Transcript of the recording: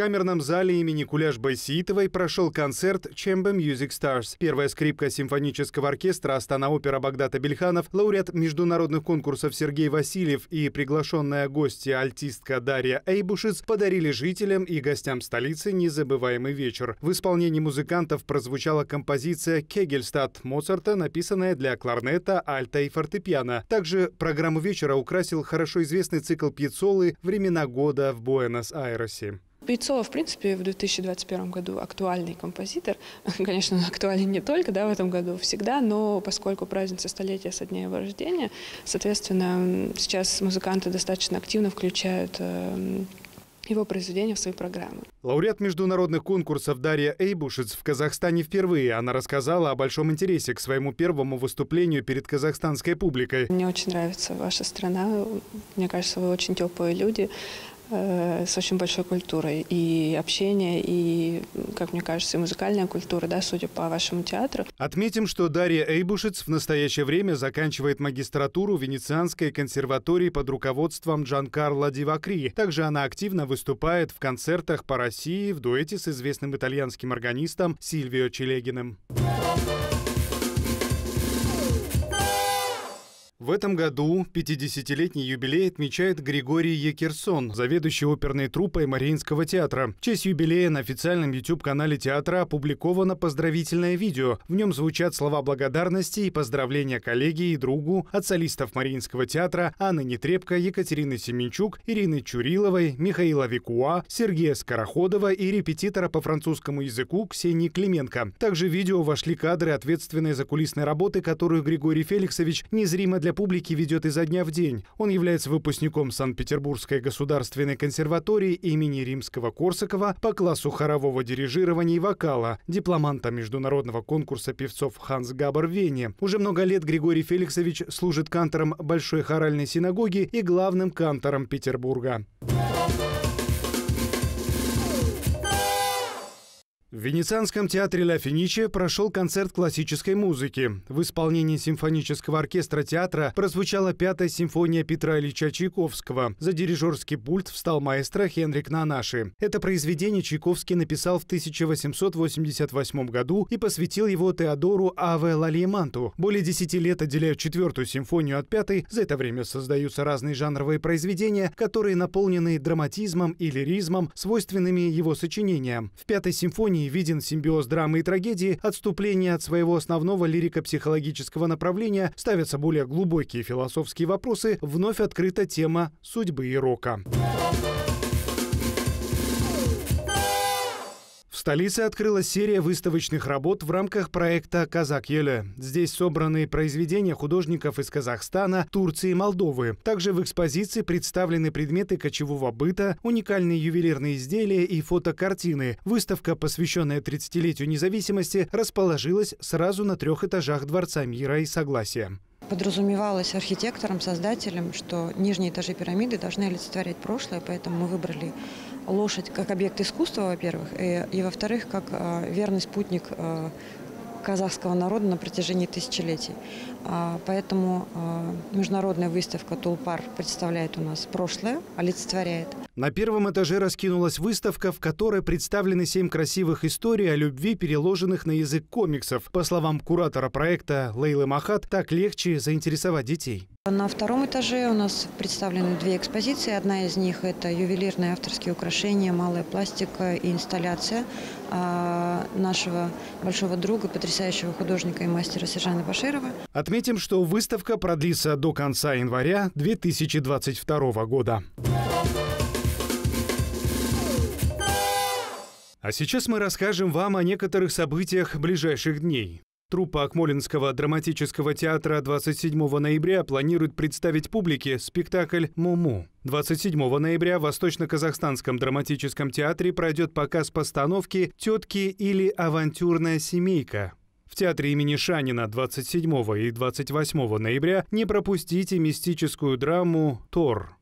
камерном зале имени Куляш Байсиитовой прошел концерт «Chamber Music Stars». Первая скрипка симфонического оркестра Астана-опера Багдата Бельханов, лауреат международных конкурсов Сергей Васильев и приглашенная гостья альтистка Дарья Эйбушиц подарили жителям и гостям столицы незабываемый вечер. В исполнении музыкантов прозвучала композиция «Кегельстад» Моцарта, написанная для кларнета, альта и фортепиано. Также программу вечера украсил хорошо известный цикл пьецолы «Времена года в Буэнос-Айресе». Певцова, в принципе, в 2021 году актуальный композитор. Конечно, он актуален не только да, в этом году, всегда, но поскольку праздница столетия со дня его рождения, соответственно, сейчас музыканты достаточно активно включают эм, его произведения в свои программы. Лауреат международных конкурсов Дарья Эйбушец в Казахстане впервые. Она рассказала о большом интересе к своему первому выступлению перед казахстанской публикой. Мне очень нравится ваша страна. Мне кажется, вы очень теплые люди. Э, с очень большой культурой и общение, и, как мне кажется, и музыкальная культура, да, судя по вашему театру. Отметим, что Дарья Эйбушец в настоящее время заканчивает магистратуру Венецианской консерватории под руководством Джан Карла Дивакри. Также она активно выступает в концертах по России в дуэте с известным итальянским органистом Сильвио Челегиным. Thank В этом году 50-летний юбилей отмечает Григорий Екерсон, заведующий оперной труппой Мариинского театра. В честь юбилея на официальном YouTube-канале театра опубликовано поздравительное видео. В нем звучат слова благодарности и поздравления коллеге и другу от солистов Мариинского театра Анны Нетребко, Екатерины Семенчук, Ирины Чуриловой, Михаила Викуа, Сергея Скороходова и репетитора по французскому языку Ксении Клименко. Также в видео вошли кадры ответственной за кулисной работы, которую Григорий Феликсович незримо для для публики ведет изо дня в день. Он является выпускником Санкт-Петербургской государственной консерватории имени Римского-Корсакова по классу хорового дирижирования и вокала, дипломанта международного конкурса певцов Ханс Габар в Вене. Уже много лет Григорий Феликсович служит кантором Большой хоральной синагоги и главным кантором Петербурга. В Венецианском театре «Ля Финиче» прошел концерт классической музыки. В исполнении симфонического оркестра театра прозвучала пятая симфония Петра Ильича Чайковского. За дирижерский пульт встал маэстро Хенрик Нанаши. Это произведение Чайковский написал в 1888 году и посвятил его Теодору Аве Лалиеманту. Более десяти лет отделяют четвертую симфонию от пятой. За это время создаются разные жанровые произведения, которые наполнены драматизмом и лиризмом, свойственными его сочинениям. В пятой симфонии произведении виден симбиоз драмы и трагедии, отступление от своего основного лирико-психологического направления, ставятся более глубокие философские вопросы, вновь открыта тема судьбы и рока. Thank столице открылась серия выставочных работ в рамках проекта «Казак Еле». Здесь собраны произведения художников из Казахстана, Турции и Молдовы. Также в экспозиции представлены предметы кочевого быта, уникальные ювелирные изделия и фотокартины. Выставка, посвященная 30-летию независимости, расположилась сразу на трех этажах Дворца мира и согласия подразумевалось архитектором, создателем, что нижние этажи пирамиды должны олицетворять прошлое, поэтому мы выбрали лошадь как объект искусства, во-первых, и, и во-вторых, как э, верный спутник э, казахского народа на протяжении тысячелетий. А, поэтому а, международная выставка «Тулпар» представляет у нас прошлое, олицетворяет. На первом этаже раскинулась выставка, в которой представлены семь красивых историй о любви, переложенных на язык комиксов. По словам куратора проекта Лейлы Махат, так легче заинтересовать детей. На втором этаже у нас представлены две экспозиции. Одна из них – это ювелирные авторские украшения, малая пластика и инсталляция а, нашего большого друга, потрясающего художника и мастера Сержана Баширова. Отметим, что выставка продлится до конца января 2022 года. А сейчас мы расскажем вам о некоторых событиях ближайших дней. Труппа Акмолинского драматического театра 27 ноября планирует представить публике спектакль «Муму». 27 ноября в Восточно-Казахстанском драматическом театре пройдет показ постановки «Тетки или авантюрная семейка» В театре имени Шанина 27 и 28 ноября не пропустите мистическую драму «Тор».